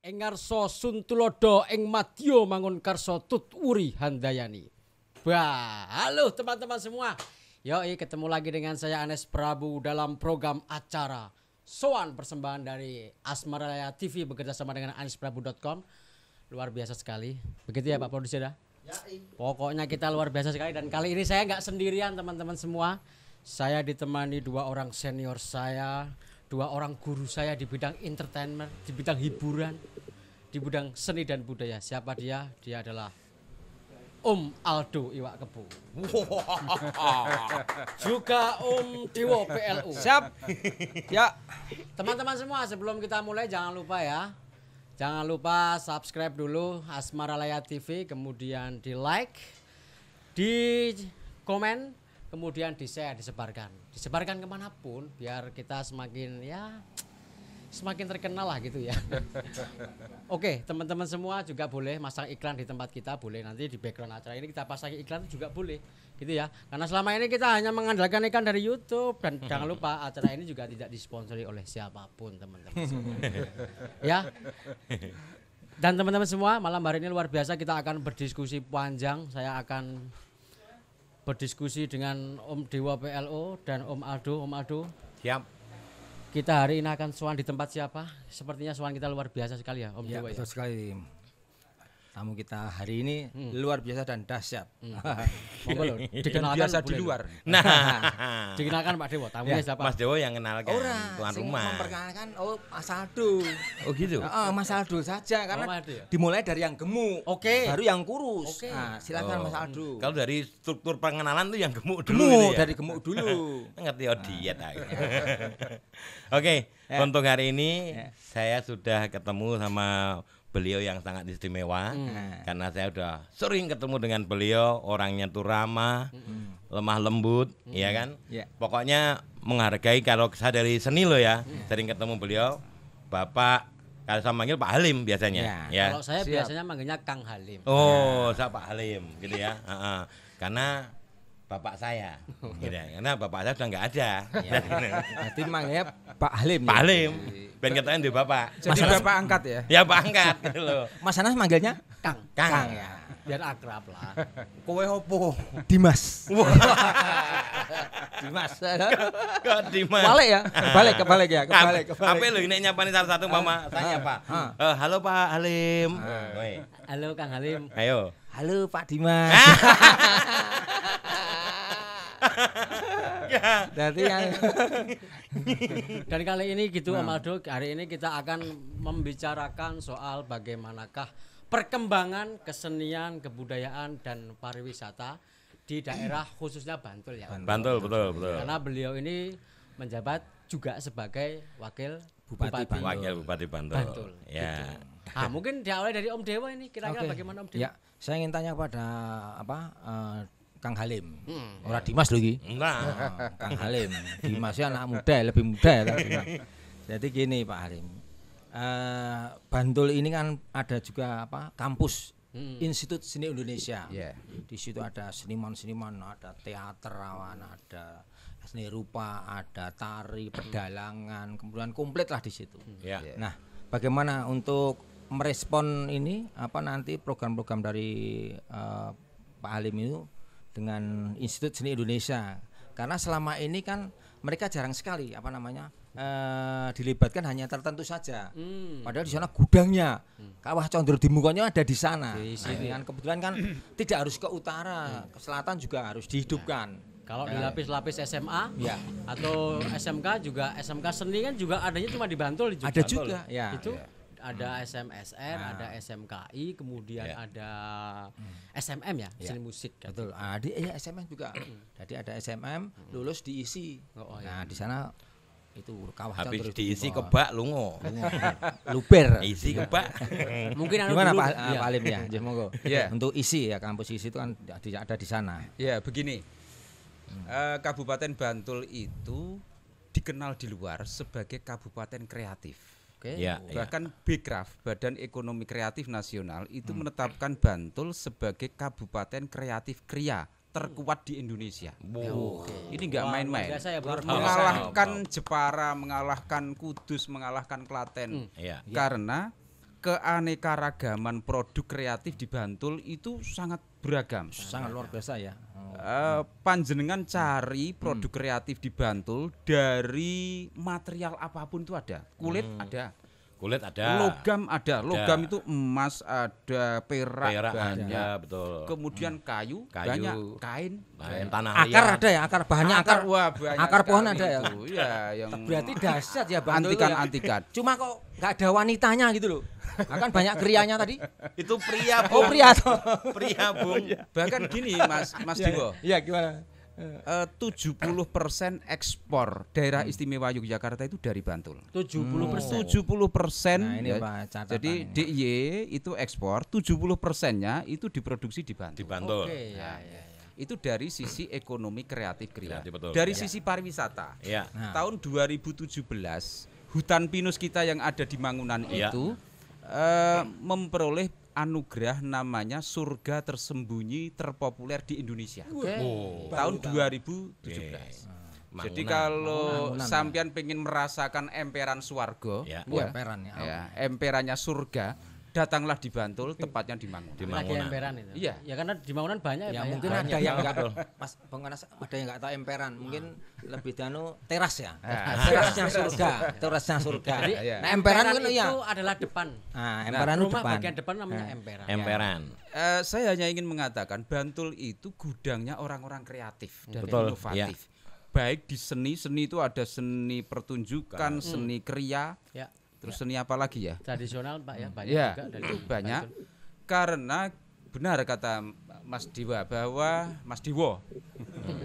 Engarso Suntulodo eng matio Mangun Karso Tuturi Handayani. Bah, halo teman-teman semua. Yoi ketemu lagi dengan saya Anes Prabu dalam program acara Soan persembahan dari Asmaraya TV bekerja sama dengan anesprabu.com. Luar biasa sekali. Begitu ya Pak Produser ya? Pokoknya kita luar biasa sekali dan kali ini saya nggak sendirian teman-teman semua. Saya ditemani dua orang senior saya dua orang guru saya di bidang entertainment, di bidang hiburan, di bidang seni dan budaya. Siapa dia? Dia adalah Om Aldo Iwak Kebu. Juga Om Dewo PLU. Siap. ya. Teman-teman semua sebelum kita mulai jangan lupa ya. Jangan lupa subscribe dulu Asmara Laya TV, kemudian di like, di komen, kemudian di-share, disebarkan. Disebarkan kemanapun biar kita semakin ya semakin terkenal lah gitu ya. Oke, okay, teman-teman semua juga boleh masang iklan di tempat kita, boleh nanti di background acara ini kita pasang iklan juga boleh, gitu ya. Karena selama ini kita hanya mengandalkan iklan dari YouTube dan jangan lupa acara ini juga tidak disponsori oleh siapapun teman-teman ya. Dan teman-teman semua, malam hari ini luar biasa kita akan berdiskusi panjang. Saya akan berdiskusi dengan Om Dewa PLO dan Om Aldo. Om Aldo. Siap. Kita hari ini akan suan di tempat siapa? Sepertinya suan kita luar biasa sekali ya, Om iya, Dewa. Ya. Betul ya? sekali tamu kita hari ini hmm. luar biasa dan dahsyat. Hmm. Monggo dikenalkan biasa di luar. Nah, dikenalkan Pak Dewo, tamunya ya, siapa? Mas Dewo yang kenal kenalkan Ora, tuan rumah. memperkenalkan oh Mas Aldo. Oh gitu. oh, Mas Aldo saja oh, karena oh, dimulai dari yang gemuk, oke, okay. baru yang kurus. Okay. Nah, silakan oh. Mas Aldo. Kalau dari struktur pengenalan tuh yang gemuk dulu Gemuk, gitu ya? dari gemuk dulu. Ngerti oh nah. diet aja. Oke, okay, ya. untuk hari ini ya. saya sudah ketemu sama beliau yang sangat istimewa hmm. karena saya sudah sering ketemu dengan beliau orangnya tuh ramah hmm. lemah lembut iya hmm. ya kan yeah. pokoknya menghargai kalau saya dari seni lo ya yeah. Hmm. sering ketemu beliau bapak kalau saya manggil Pak Halim biasanya ya, yeah. ya. kalau saya Siap. biasanya manggilnya Kang Halim oh yeah. saya Pak Halim gitu ya uh karena bapak saya. gitu. Karena bapak saya sudah nggak ada. Iya. Ya. manggilnya Pak Halim. Ya? Pak Halim. Iya. Ben katanya dia bapak. Jadi Mas bapak angkat ya? Ya bapak angkat gitu Mas Anas manggilnya Kang. Kang. Kang ya. Biar akrab lah. Kowe opo? Dimas. Dimas. Ke Dimas? Balik ya? Balik ke balik ya, kebalik kebalik. Ya, Apa lo ini nyapani satu satu mama ah, tanya ah, Pak. Ah. Eh, halo Pak Halim. Halo Kang Halim. Ayo. Halo Pak Dimas ya. Jadi yang dan kali ini gitu nah. Om Aldo, hari ini kita akan membicarakan soal bagaimanakah perkembangan kesenian, kebudayaan dan pariwisata di daerah khususnya Bantul ya. Bantul, Bantul, betul, betul. Karena beliau ini menjabat juga sebagai wakil Bupati, Bupati Bantul. Wakil Bupati Bantul. Bantul. Ya. Gitu. Ah, mungkin diawali dari Om Dewa ini kira-kira okay. bagaimana Om ya, Dewa? Ya, saya ingin tanya kepada apa uh, Kang Halim. Hmm. Ora Dimas lho iki. Enggak. Nah, Kang Halim. Dimas ya anak muda, lebih muda ya. Jadi gini Pak Halim. Uh, Bantul ini kan ada juga apa kampus hmm. Institut Seni Indonesia. Yeah. Di situ ada seniman-seniman, ada teaterawan, ada seni rupa, ada tari, pedalangan, kemudian komplit lah di situ. Hmm. Yeah. Yeah. Nah, bagaimana untuk merespon ini apa nanti program-program dari uh, Pak Halim itu dengan Institut Seni Indonesia karena selama ini kan mereka jarang sekali apa namanya e, dilibatkan hanya tertentu saja hmm. padahal di sana gudangnya hmm. kawah condro di mukanya ada di sana di nah, kan kebetulan kan tidak harus ke utara ke selatan juga harus dihidupkan ya. Kalau di nah. lapis-lapis SMA ya. atau SMK juga SMK seni kan juga adanya cuma di Bantul juga. Ada juga ya. Itu ya ada hmm. SMSR, nah. ada SMKI, kemudian yeah. ada hmm. SMM ya, yeah. seni musik. Kan? Betul. Ah, di ya, SMM juga. Jadi ada SMM, lulus diisi. Oh, oh, iya. nah, iya. di sana itu kawah. habis diisi kebak lungo iya. luber isi kebak mungkin anu gimana dulu, Pak iya. Pak Alim ya, ya monggo yeah. untuk isi ya kampus isi itu kan ada di sana ya yeah, begini hmm. uh, Kabupaten Bantul itu dikenal di luar sebagai kabupaten kreatif Oke. Okay. Ya, ya, Bahkan ya. BIKRAF, Badan Ekonomi Kreatif Nasional itu hmm. menetapkan Bantul sebagai kabupaten kreatif kria terkuat di Indonesia. Wow. Ini nggak main-main. Ya, mengalahkan Jepara, mengalahkan Kudus, mengalahkan Klaten. Hmm. Iya. Ya. Karena keanekaragaman produk kreatif di Bantul itu sangat beragam. Sangat luar biasa ya. Oh. Uh, panjenengan cari produk hmm. kreatif di Bantul dari material apapun itu ada. Kulit hmm. ada, Kulit ada. Logam ada. Logam ada. itu emas ada, perak, perak banyak ada. betul. Kemudian hmm. kayu, kayu banyak, kain, kain iya. tanah akar ayam. ada ya, akar bahannya akar. akar wah, banyak akar pohon ada ya. Iya, yang Berarti dahsyat ya Bang. Antikan-antikan. Ya. Cuma kok nggak ada wanitanya gitu loh. Akan banyak krianya tadi. Itu pria, Bung. Oh, pria. pria, Bung. Bahkan gini, Mas Mas iya, Dibo. Iya, gimana? Eh, uh, 70% ekspor daerah istimewa Yogyakarta itu dari Bantul. 70%. Hmm. 70%. Nah, ini ya, Pak Jadi DIY itu ekspor, 70%-nya itu diproduksi di Bantul. Di Bantul. Okay, ya, nah, ya, ya. Itu dari sisi ekonomi kreatif kreatif. Kreatif, betul. Dari ya. sisi pariwisata. Ya. Nah. Tahun 2017 hutan pinus kita yang ada di Mangunan ya. itu uh, memperoleh anugerah namanya surga tersembunyi terpopuler di Indonesia. Okay. Oh. Tahun 2017. Okay. Mangunan. Jadi kalau ya. sampean pengen merasakan emperan swargo, ya. Iya, ya. ya. emperannya, ya, emperannya surga, datanglah di Bantul, tepatnya di Mangunan. Di Mangunan. emperan itu. Iya. Ya karena di Mangunan banyak ya. Ya mungkin banyak. ada yang enggak pas penganas ada yang enggak tahu emperan, mungkin lebih danu teras ya. Ah. terasnya surga, terasnya surga. Jadi, iya. nah emperan, emperan kan itu, itu iya. adalah depan. Ah, nah, emperan nah, rumah depan. bagian depan namanya ah. emperan. Emperan. Uh, saya hanya ingin mengatakan Bantul itu gudangnya orang-orang kreatif dan Betul. inovatif. Ya. Baik di seni, seni itu ada seni pertunjukan, hmm. seni kriya, ya Terus seni apa lagi ya? Tradisional Pak ya banyak ya, juga dari banyak. Karena benar kata Mas Dewa bahwa Mas Dewo.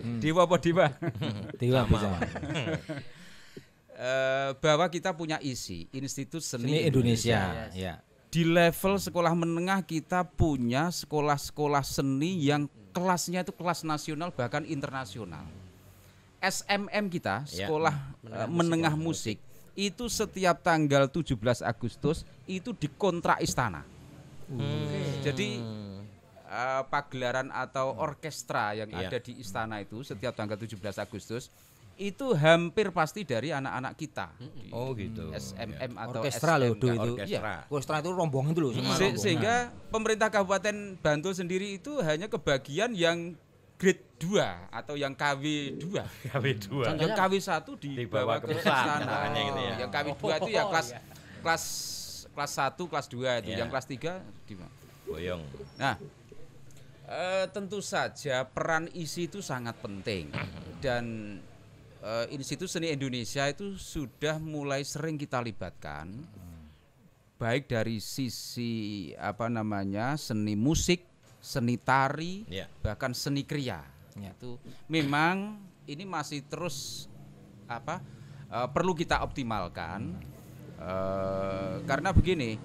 Hmm. Dewa apa Dewa? Dewa bisa. Uh, eh, bahwa kita punya isi Institut Seni, Seni Indonesia. Indonesia. Ya. Di level sekolah menengah kita punya sekolah-sekolah seni yang kelasnya itu kelas nasional bahkan internasional. SMM kita, ya. sekolah ya, menengah, eh, menengah musik, musik itu setiap tanggal 17 Agustus itu dikontrak istana. Hmm. Jadi uh, pagelaran atau orkestra yang yeah. ada di istana itu setiap tanggal 17 Agustus itu hampir pasti dari anak-anak kita. Hmm. Oh gitu. SMM ya. atau orkestra SMK. loh itu. Orkestra. Ya. Orkestra itu rombongan dulu. loh. Hmm. Se Sehingga pemerintah Kabupaten Bantul sendiri itu hanya kebagian yang grade dua atau yang KW dua. KW dua. Yang KW satu dibawa, bawah ke sana. Oh. ya. Yang KW dua itu ya oh, kelas iya. kelas kelas satu, kelas dua itu. Yeah. Yang kelas tiga di Boyong. Nah, e, tentu saja peran isi itu sangat penting dan e, eh, Institut Seni Indonesia itu sudah mulai sering kita libatkan baik dari sisi apa namanya seni musik, seni tari, yeah. bahkan seni kriya seterusnya tuh memang ini masih terus apa uh, perlu kita optimalkan uh, karena begini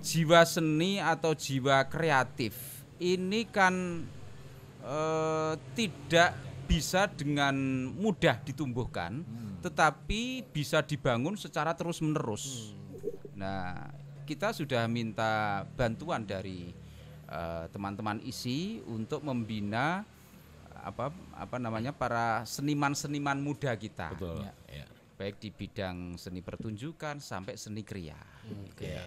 jiwa seni atau jiwa kreatif ini kan uh, tidak bisa dengan mudah ditumbuhkan hmm. tetapi bisa dibangun secara terus menerus hmm. nah kita sudah minta bantuan dari teman-teman uh, teman -teman isi untuk membina apa apa namanya para seniman-seniman muda kita. Betul. Ya. Ya. Baik di bidang seni pertunjukan sampai seni kriya. Hmm, okay. Ya.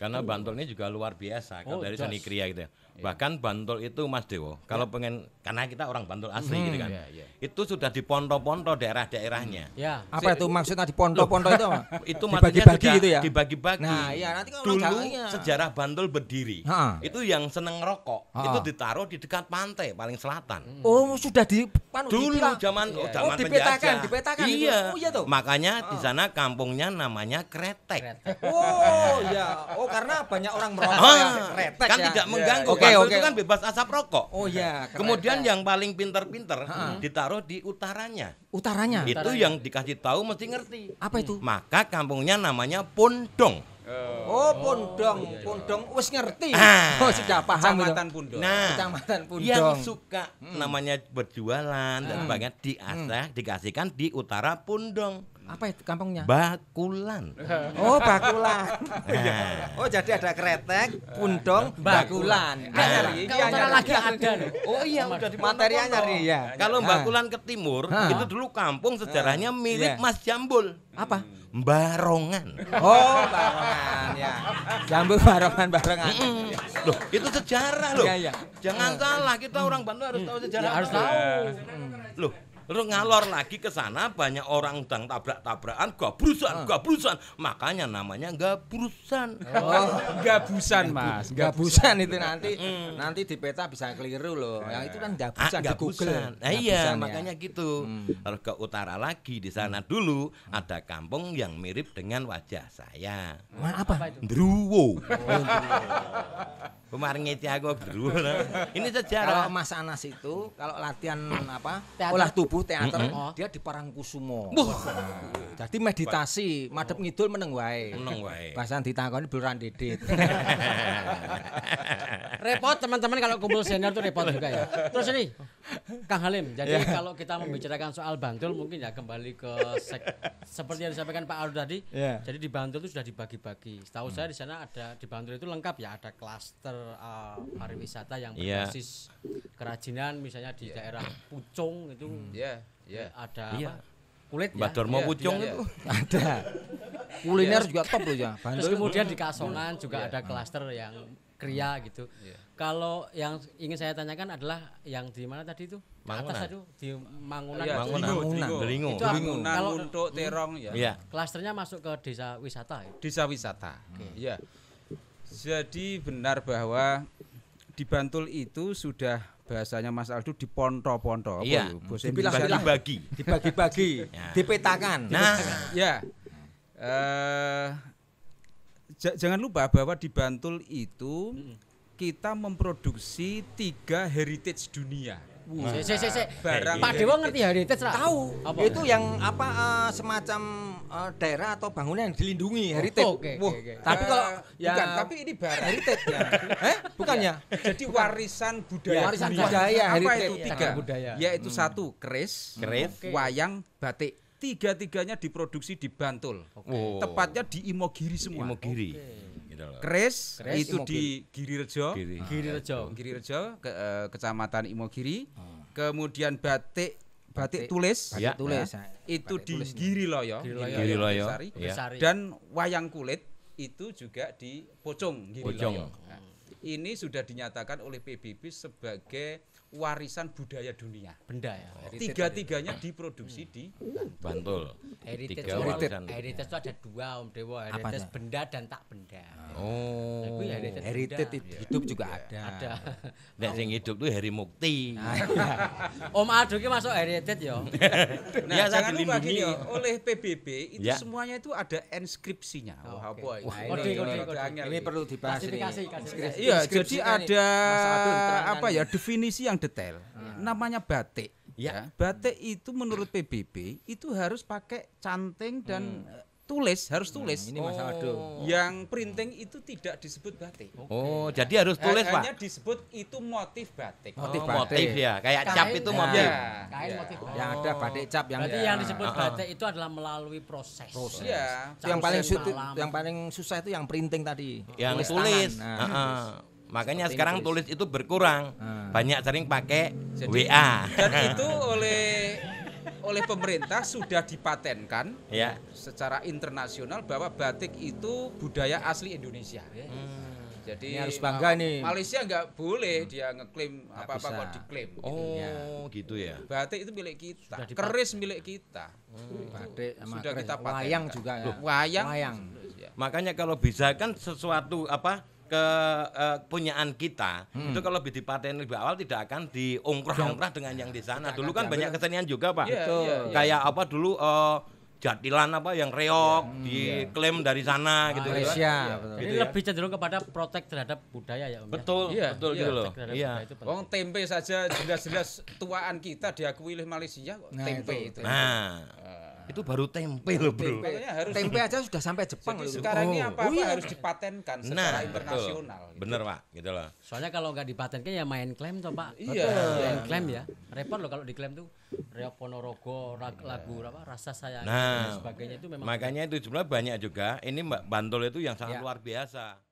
Karena Bantul ini juga luar biasa kalau oh, dari seni kriya gitu ya. Yeah. Bahkan Bantul itu Mas Dewo, ya. kalau yeah. pengen karena kita orang Bantul asli mm, gitu kan. Yeah, yeah. Itu sudah di ponto-ponto daerah-daerahnya. Hmm, yeah. Apa itu maksudnya di ponto-ponto itu itu dibagi-bagi gitu ya. Dibagi-bagi. Nah, ya nanti kalau dulu sejarah Bantul berdiri. Ha. Itu yang seneng rokok, ha. itu ditaruh di dekat pantai paling selatan. Hmm. Oh, sudah di panu, dulu zaman yeah. oh, zaman oh, iya. oh dipetakan, dipetakan. Iya. Itu. Oh, iya tuh. Makanya di sana kampungnya namanya Kretek. Kretek. Oh, iya. Oh, karena banyak orang ah, merokok ah, yang retek kan ya. tidak mengganggu. Iya, iya. Oke, okay, okay. itu kan bebas asap rokok. Oh ya. Kemudian yang paling pinter-pinter hmm. ditaruh di utaranya. Utaranya. Itu utaranya. yang dikasih tahu mesti ngerti. Apa itu? Maka kampungnya namanya Pondong. Oh, oh Pondong, oh, iya, iya. Pondong wes ngerti. Ah, oh, sudah paham. Kecamatan Pondong. Nah, Kecamatan Pondong. Yang suka hmm. namanya berjualan hmm. dan sebagainya di hmm. dikasihkan di utara Pondong. Apa itu kampungnya? Bakulan. Oh, Bakulan. Iya. Oh, jadi ada kretek, pundong, bakulan. Anyar, nah, iya. lagi ada Oh iya, udah di materi nyari ya. Kalau nah. Bakulan ke timur, itu dulu kampung sejarahnya milik Mas Jambul. Apa? Barongan. Oh, Barongan ya. Jambul Barongan Barongan. Loh, itu sejarah loh. Jangan salah, kita orang Bandung harus mm. tahu ya, sejarah. Harus tahu. Loh, Lalu ngalor lagi ke sana banyak orang udang tabrak-tabrakan, gabrusan, ah. gabrusan. Makanya namanya gabrusan. Oh, gabusan, Mas. Gabusan itu nanti mm. nanti di peta bisa keliru loh. Yang itu kan gabusan, ah, gabusan. di Google. Nah, iya, gabusan, ya. makanya gitu. Mm. ke utara lagi di sana hmm. dulu ada kampung yang mirip dengan wajah saya. apa? apa? Druwo. Oh, Umar ngiti aku Ini sejarah. Kalau Mas Anas itu kalau latihan hmm. apa? Teater. Olah tubuh teater, mm -hmm. dia di Parangkusumo. Oh. Jadi meditasi, madep ngidul meneng wae. Meneng wae. Pasan ditakoni beluran dedet. repot teman-teman kalau kumpul senior tuh repot juga ya. Terus ini Kang Halim, jadi yeah. kalau kita membicarakan soal Bantul mungkin ya kembali ke sek seperti yang disampaikan Pak Arul tadi. Yeah. Jadi di Bantul itu sudah dibagi-bagi. Setahu hmm. saya di sana ada di Bantul itu lengkap ya, ada klaster uh, pariwisata yang ya. berbasis yeah. kerajinan misalnya di yeah. daerah Pucung itu. hmm. yeah. yeah. ada yeah. apa? kulit ya? Mbak ya. Dormo ya, Pucung iya. itu ada iya. kuliner juga top loh ya terus kemudian di hmm. Kasongan juga ya. ada klaster yang Kria hmm. gitu. Yeah. Kalau yang ingin saya tanyakan adalah yang di mana tadi itu? Mangunan. Atas itu di Mangunan. Ya, Mangunan. Mangunan. Delingo. Itu Mangunan kalau, untuk Terong hmm. ya. Yeah. Klasternya masuk ke desa wisata ya. Desa wisata. Okay. Hmm. Ya. Yeah. Jadi benar bahwa di Bantul itu sudah bahasanya Mas Aldo di ponto-ponto iya. Hmm. dibagi-bagi dibagi-bagi dipetakan nah ya eh uh, jangan lupa bahwa di Bantul itu kita memproduksi tiga heritage dunia. Wow. Nah, Barang Pak Dewa ngerti heritage lah. Tahu. Apa? Itu yang apa uh, semacam uh, daerah atau bangunan yang dilindungi oh, heritage. Oh, okay, okay, Tapi kalau eh, ya bukan, tapi ini barang heritage ya. eh, bukannya. Ya? Jadi warisan budaya. Iya, warisan budaya. budaya. Apa heritage. itu tiga? budaya. Yaitu hmm. satu keris, keris, wayang, batik tiga-tiganya diproduksi di Bantul. Okay. Oh. Tepatnya di Imogiri semua. Imogiri. Okay. Gitu itu Imogiri. di Girirejo. Giri. Ah. Girirejo. Girirejo ke, uh, Kecamatan Imogiri. Ah. Kemudian batik batik tulis, batik ya. tulis. Nah, itu batik di Giriloyo, Giriloyo, Giriloyo. Ya. dan wayang kulit itu juga di Pocong Pocong. Nah, ini sudah dinyatakan oleh PBB sebagai warisan budaya dunia. Benda ya. Tiga-tiganya diproduksi hmm. di Bantul. Heritage, Tiga heritage, itu ada dua Om Dewo, heritage benda dan tak benda. Oh. Tapi ya heritage, heritage benda. hidup juga ya. ada. Ada. Nek sing hidup tuh Heri Mukti. Nah. Om Aldo ki masuk heritage yo. Ya, nah, ya, jangan lupa gini ya. oleh PBB itu ya. semuanya itu ada inskripsinya. Oh, okay. Wah, apa ini? Kode, kode, kode. Ini perlu dibahas. Iya, jadi ada apa ya definisi yang detail. Hmm. Namanya batik. Ya. ya. Batik itu menurut PBB itu harus pakai canting dan hmm eh, tulis harus nah, tulis. Hmm, ini masalah oh. Yang printing itu tidak disebut batik. Okay. Oh, jadi harus eh, tulis Hanya Pak. Hanya disebut itu motif batik. Motif, oh, batik. motif ya, kayak kain, cap itu motif. Ya. Kain ya. motif. Oh. Yang ada oh. batik cap yang Berarti ya. yang disebut uh -huh. batik itu adalah melalui proses. Proses. Ya. Yang paling susah yang paling susah itu yang printing tadi. Yang tulis. Nah, tulis. Makanya Seperti sekarang tulis. tulis itu berkurang. Hmm. Banyak sering pakai Jadi, WA. Dan itu oleh oleh pemerintah sudah dipatenkan ya. secara internasional bahwa batik itu budaya asli Indonesia. Ya. Hmm. Jadi ini harus bangga nih. Malaysia nggak boleh hmm. dia ngeklaim apa-apa kok diklaim. Oh, gitu ya. gitu. ya. Batik itu milik kita. Keris milik kita. Hmm. Batik sama sudah kita patenkan. Wayang juga ya. wayang. wayang. Ya. Makanya kalau bisa kan sesuatu apa ke uh, kita hmm. itu kalau lebih dipaten lebih awal tidak akan diongkrah-ongkrah dengan yang di sana. Dulu kan banyak kesenian juga pak, yeah, yeah, yeah. kayak apa dulu uh, jatilan apa yang reok yeah. diklaim iya. yeah. dari sana ah, iya, iya, gitu, Malaysia, gitu kan. lebih cenderung kepada protek terhadap budaya ya Om. Betul, ya? betul gitu loh. Iya. Wong tempe saja jelas-jelas tuaan kita diakui oleh Malaysia nah, tempe itu. itu. Nah. Uh. Itu baru tempe loh, Bro. Tempe, harus tempe aja sudah sampai Jepang Jadi Sekarang oh. ini apa-apa oh, iya. harus dipatenkan secara nah, internasional. Gitu. Bener, Pak, gitu loh. Soalnya kalau nggak dipatenkan ya main klaim tuh Pak. Iya. Main klaim ya. Repot loh kalau diklaim tuh. Reok Ponorogo, iya. lagu apa rasa Saya, nah, dan sebagainya itu memang Makanya itu jumlah banyak juga. Ini Mbak Bantul itu yang sangat ya. luar biasa.